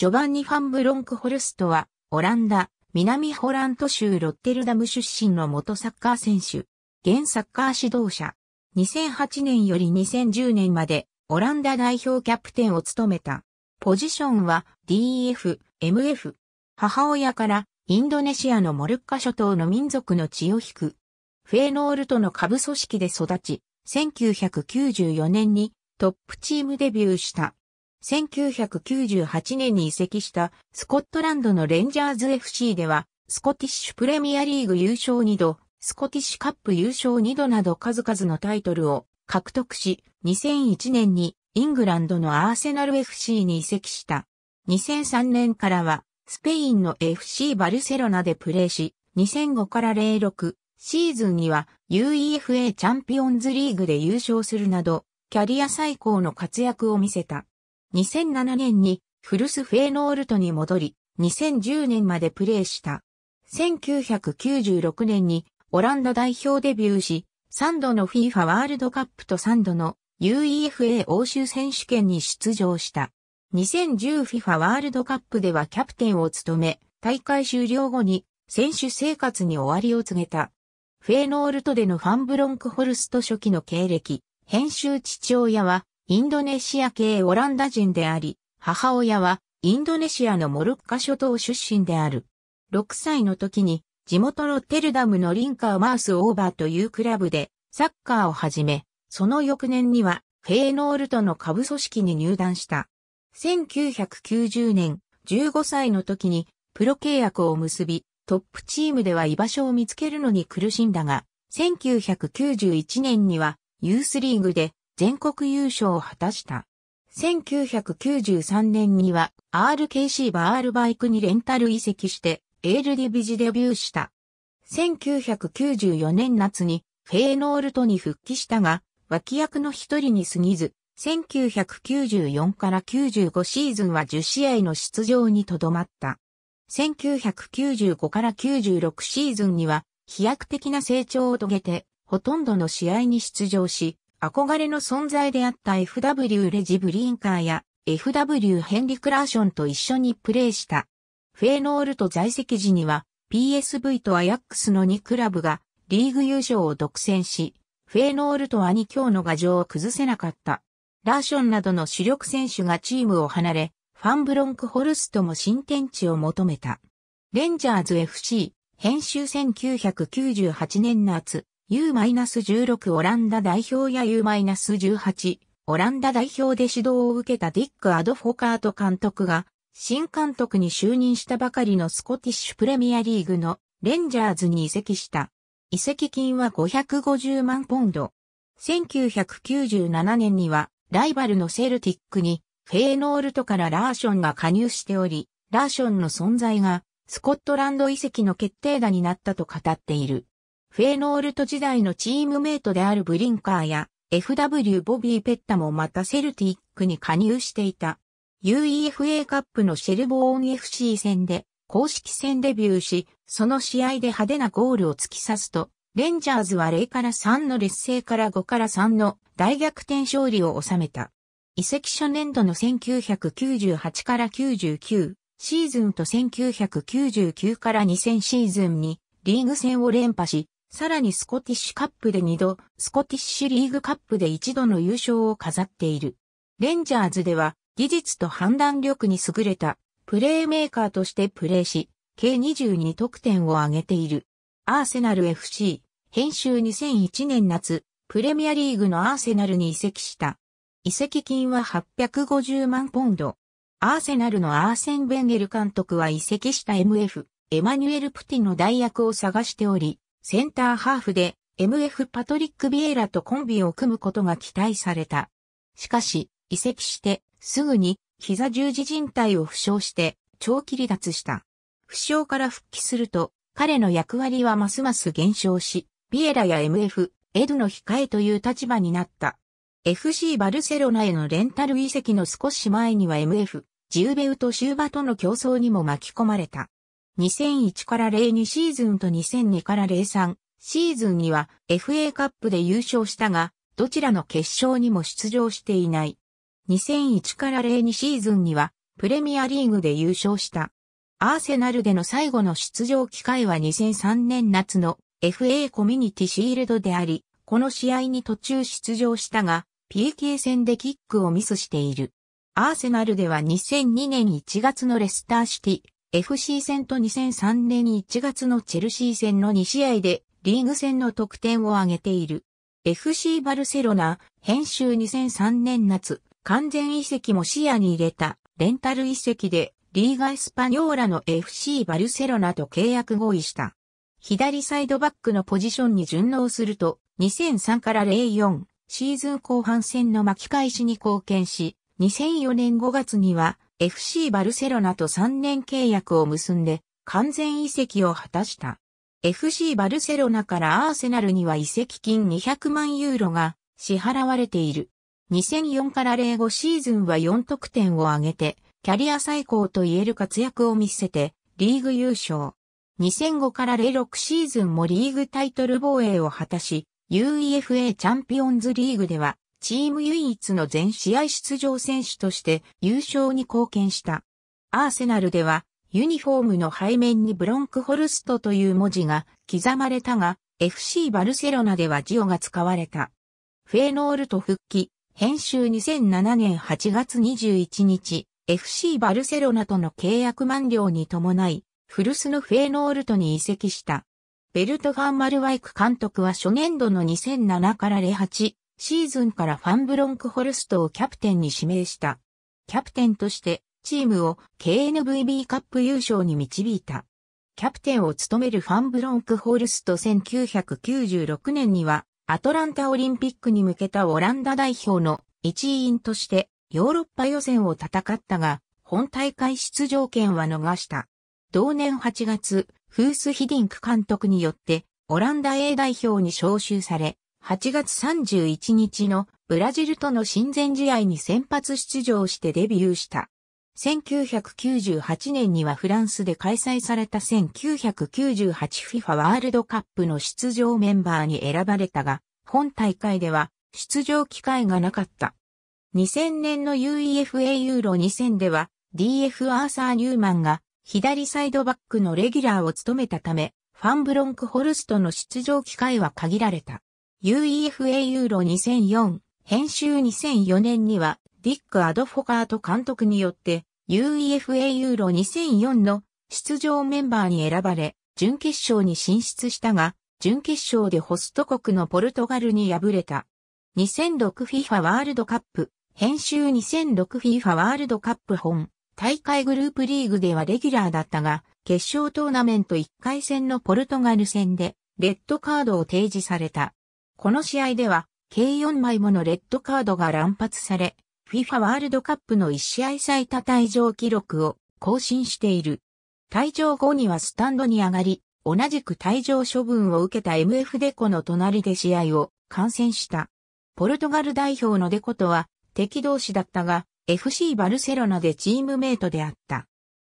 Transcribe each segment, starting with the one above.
ジョバンニ・ファンブロンクホルストは、オランダ、南ホラント州ロッテルダム出身の元サッカー選手、現サッカー指導者。2008年より2010年まで、オランダ代表キャプテンを務めた。ポジションは DF、MF。母親からインドネシアのモルッカ諸島の民族の血を引く。フェーノールとの下部組織で育ち、1994年にトップチームデビューした。1998年に移籍したスコットランドのレンジャーズ FC では、スコティッシュプレミアリーグ優勝2度、スコティッシュカップ優勝2度など数々のタイトルを獲得し、2001年にイングランドのアーセナル FC に移籍した。2003年からは、スペインの FC バルセロナでプレーし、2005から06シーズンには UEFA チャンピオンズリーグで優勝するなど、キャリア最高の活躍を見せた。2007年にフルスフェーノールトに戻り、2010年までプレーした。1996年にオランダ代表デビューし、3度の FIFA ワールドカップと3度の UEFA 欧州選手権に出場した。2010FIFA ワールドカップではキャプテンを務め、大会終了後に選手生活に終わりを告げた。フェーノールトでのファンブロンクホルスト初期の経歴、編集父親はインドネシア系オランダ人であり、母親はインドネシアのモルッカ諸島出身である。6歳の時に地元ロッテルダムのリンカーマースオーバーというクラブでサッカーを始め、その翌年にはフェーノールトの下部組織に入団した。1990年、15歳の時にプロ契約を結び、トップチームでは居場所を見つけるのに苦しんだが、1991年にはユースリーグで全国優勝を果たした。1993年には RKC バールバイクにレンタル移籍してエールディビジデビューした。1994年夏にフェーノールトに復帰したが、脇役の一人に過ぎず、1994から95シーズンは10試合の出場にとどまった。1995から96シーズンには飛躍的な成長を遂げて、ほとんどの試合に出場し、憧れの存在であった F.W. レジ・ブリンカーや F.W. ヘンリ・クラーションと一緒にプレーした。フェーノールと在籍時には PSV とアヤックスの2クラブがリーグ優勝を独占し、フェーノールと兄京の牙城を崩せなかった。ラーションなどの主力選手がチームを離れ、ファンブロンクホルストも新天地を求めた。レンジャーズ FC、編集1998年夏、U-16 オランダ代表や U-18 オランダ代表で指導を受けたディック・アドフォカート監督が新監督に就任したばかりのスコティッシュプレミアリーグのレンジャーズに移籍した。移籍金は550万ポンド。1997年にはライバルのセルティックにフェーノールトからラーションが加入しており、ラーションの存在がスコットランド移籍の決定打になったと語っている。フェーノールト時代のチームメイトであるブリンカーや FW ボビー・ペッタもまたセルティックに加入していた。UEFA カップのシェルボーン FC 戦で公式戦デビューし、その試合で派手なゴールを突き刺すと、レンジャーズは0から3の劣勢から5から3の大逆転勝利を収めた。移籍初年度の1998から99シーズンと1999から2000シーズンにリーグ戦を連覇し、さらにスコティッシュカップで2度、スコティッシュリーグカップで1度の優勝を飾っている。レンジャーズでは、技術と判断力に優れた、プレーメーカーとしてプレーし、計22得点を挙げている。アーセナル FC、編集2001年夏、プレミアリーグのアーセナルに移籍した。移籍金は850万ポンド。アーセナルのアーセン・ベンゲル監督は移籍した MF、エマニュエル・プティの代役を探しており、センターハーフで MF パトリック・ビエラとコンビを組むことが期待された。しかし、移籍してすぐに膝十字靭帯を負傷して長期離脱した。負傷から復帰すると彼の役割はますます減少し、ビエラや MF、エドの控えという立場になった。FC バルセロナへのレンタル移籍の少し前には MF、ジューベウとシューバとの競争にも巻き込まれた。2001から02シーズンと2002から03シーズンには FA カップで優勝したが、どちらの決勝にも出場していない。2001から02シーズンにはプレミアリーグで優勝した。アーセナルでの最後の出場機会は2003年夏の FA コミュニティシールドであり、この試合に途中出場したが、PK 戦でキックをミスしている。アーセナルでは2002年1月のレスターシティ FC 戦と2003年1月のチェルシー戦の2試合でリーグ戦の得点を挙げている。FC バルセロナ、編集2003年夏、完全移籍も視野に入れた、レンタル移籍で、リーガ・エスパニョーラの FC バルセロナと契約合意した。左サイドバックのポジションに順応すると、2003から04、シーズン後半戦の巻き返しに貢献し、2004年5月には、FC バルセロナと3年契約を結んで完全移籍を果たした。FC バルセロナからアーセナルには移籍金200万ユーロが支払われている。2004から05シーズンは4得点を挙げて、キャリア最高と言える活躍を見せて、リーグ優勝。2005から06シーズンもリーグタイトル防衛を果たし、UEFA チャンピオンズリーグではチーム唯一の全試合出場選手として優勝に貢献した。アーセナルでは、ユニフォームの背面にブロンクホルストという文字が刻まれたが、FC バルセロナではジオが使われた。フェーノールと復帰、編集2007年8月21日、FC バルセロナとの契約満了に伴い、古巣のフェーノールトに移籍した。ベルト・ファン・マルワイク監督は初年度の2007から08、シーズンからファンブロンクホルストをキャプテンに指名した。キャプテンとしてチームを KNVB カップ優勝に導いた。キャプテンを務めるファンブロンクホルスト1996年にはアトランタオリンピックに向けたオランダ代表の一員としてヨーロッパ予選を戦ったが本大会出場権は逃した。同年8月、フース・ヒディンク監督によってオランダ A 代表に招集され、8月31日のブラジルとの親善試合に先発出場してデビューした。1998年にはフランスで開催された 1998FIFA ワールドカップの出場メンバーに選ばれたが、本大会では出場機会がなかった。2000年の UEFA ユーロ2000では DF アーサー・ニューマンが左サイドバックのレギュラーを務めたため、ファンブロンクホルストの出場機会は限られた。UEFA ユーロ2004編集2004年にはディック・アドフォカート監督によって UEFA ユーロ2004の出場メンバーに選ばれ準決勝に進出したが準決勝でホスト国のポルトガルに敗れた 2006FIFA ワールドカップ編集 2006FIFA ワールドカップ本大会グループリーグではレギュラーだったが決勝トーナメント1回戦のポルトガル戦でレッドカードを提示された。この試合では、計4枚ものレッドカードが乱発され、FIFA ワールドカップの1試合最多退場記録を更新している。退場後にはスタンドに上がり、同じく退場処分を受けた MF デコの隣で試合を観戦した。ポルトガル代表のデコとは敵同士だったが、FC バルセロナでチームメイトであった。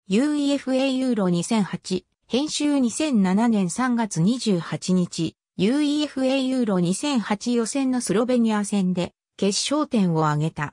UEFA ユーロ2008、編集2007年3月28日、UEFA ユーロ2008予選のスロベニア戦で決勝点を挙げた。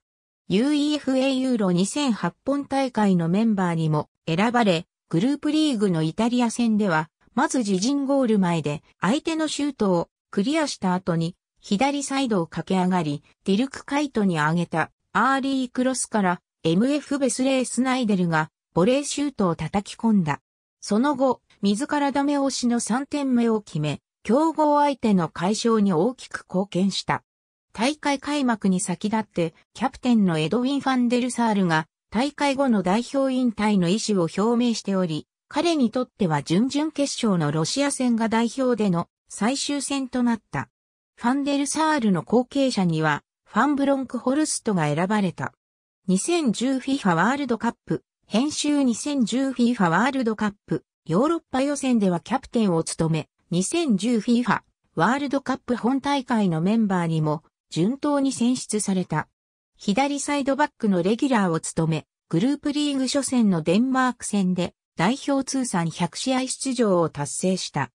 UEFA ユーロ2008本大会のメンバーにも選ばれ、グループリーグのイタリア戦では、まず自陣ゴール前で相手のシュートをクリアした後に左サイドを駆け上がり、ディルク・カイトに挙げたアーリークロスから MF ベスレー・スナイデルがボレーシュートを叩き込んだ。その後、自らダメ押しの3点目を決め、競合相手の解消に大きく貢献した。大会開幕に先立って、キャプテンのエドウィン・ファンデルサールが、大会後の代表引退の意思を表明しており、彼にとっては準々決勝のロシア戦が代表での最終戦となった。ファンデルサールの後継者には、ファンブロンクホルストが選ばれた。2010FIFA ワールドカップ、編集 2010FIFA ワールドカップ、ヨーロッパ予選ではキャプテンを務め、2010FIFA ワールドカップ本大会のメンバーにも順当に選出された。左サイドバックのレギュラーを務め、グループリーグ初戦のデンマーク戦で代表通算100試合出場を達成した。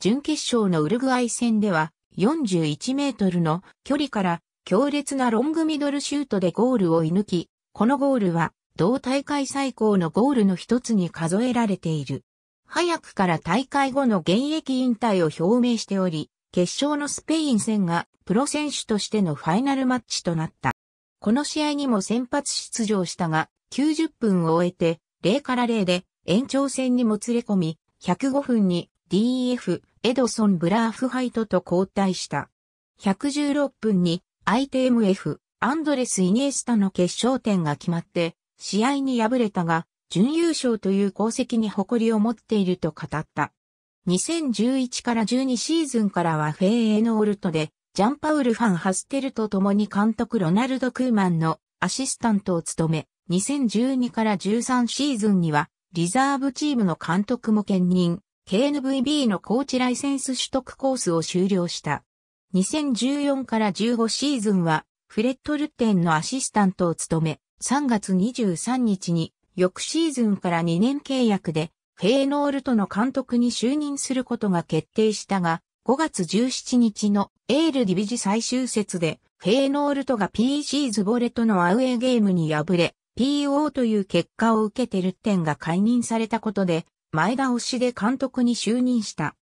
準決勝のウルグアイ戦では41メートルの距離から強烈なロングミドルシュートでゴールを射抜き、このゴールは同大会最高のゴールの一つに数えられている。早くから大会後の現役引退を表明しており、決勝のスペイン戦がプロ選手としてのファイナルマッチとなった。この試合にも先発出場したが、90分を終えて0から0で延長戦にもつれ込み、105分に DEF エドソン・ブラーフハイトと交代した。116分に ITMF アンドレス・イニエスタの決勝点が決まって、試合に敗れたが、準優勝という功績に誇りを持っていると語った。2011から12シーズンからはフェーエノールトで、ジャンパウル・ファン・ハステルと共に監督ロナルド・クーマンのアシスタントを務め、2012から13シーズンには、リザーブチームの監督も兼任、KNVB のコーチライセンス取得コースを終了した。2014から15シーズンは、フレット・ルッテンのアシスタントを務め、3月23日に翌シーズンから2年契約で、フェーノールトの監督に就任することが決定したが、5月17日のエールディビジ最終節で、フェーノールトが p c ズボレとのアウェーゲームに敗れ、PO という結果を受けてルッテンが解任されたことで、前倒しで監督に就任した。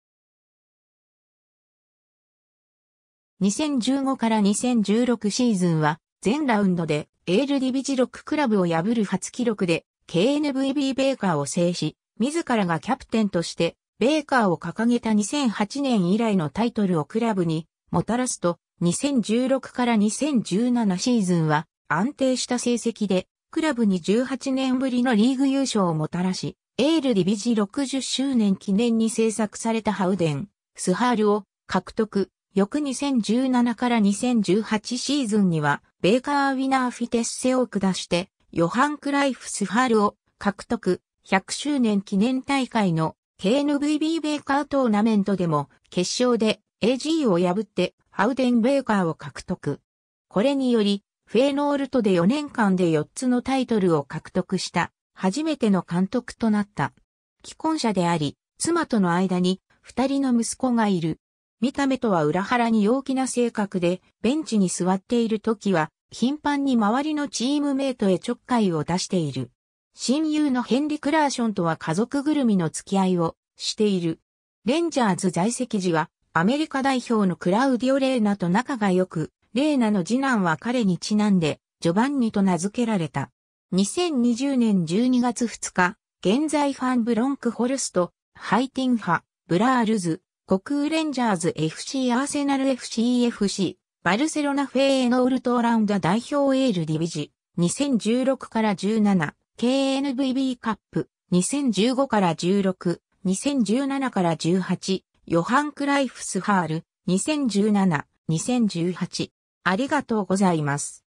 2015から2016シーズンは、全ラウンドでエールディビジ6クラブを破る初記録で KNVB ベーカーを制し、自らがキャプテンとして、ベーカーを掲げた2008年以来のタイトルをクラブにもたらすと、2016から2017シーズンは安定した成績で、クラブに18年ぶりのリーグ優勝をもたらし、エールディビジ60周年記念に制作されたハウデン、スハールを獲得。翌2017から2018シーズンには、ベーカー・ウィナー・フィテッセを下して、ヨハン・クライフ・スハルを獲得100周年記念大会の KNVB ベーカートーナメントでも決勝で AG を破ってハウデン・ベーカーを獲得。これにより、フェーノールトで4年間で4つのタイトルを獲得した初めての監督となった。既婚者であり、妻との間に二人の息子がいる。見た目とは裏腹に陽気な性格で、ベンチに座っている時は頻繁に周りのチームメイトへちょっかいを出している。親友のヘンリ・クラーションとは家族ぐるみの付き合いをしている。レンジャーズ在籍時はアメリカ代表のクラウディオ・レーナと仲が良く、レーナの次男は彼にちなんでジョバンニと名付けられた。2020年12月2日、現在ファンブロンクホルスト、ハイティンハ、ブラールズ、国ウレンジャーズ FC アーセナル FCFC、バルセロナフェーノールトーランダ代表エールディビジ、2016から17、KNVB カップ、2015から16、2017から18、ヨハン・クライフスハール、2017、2018。ありがとうございます。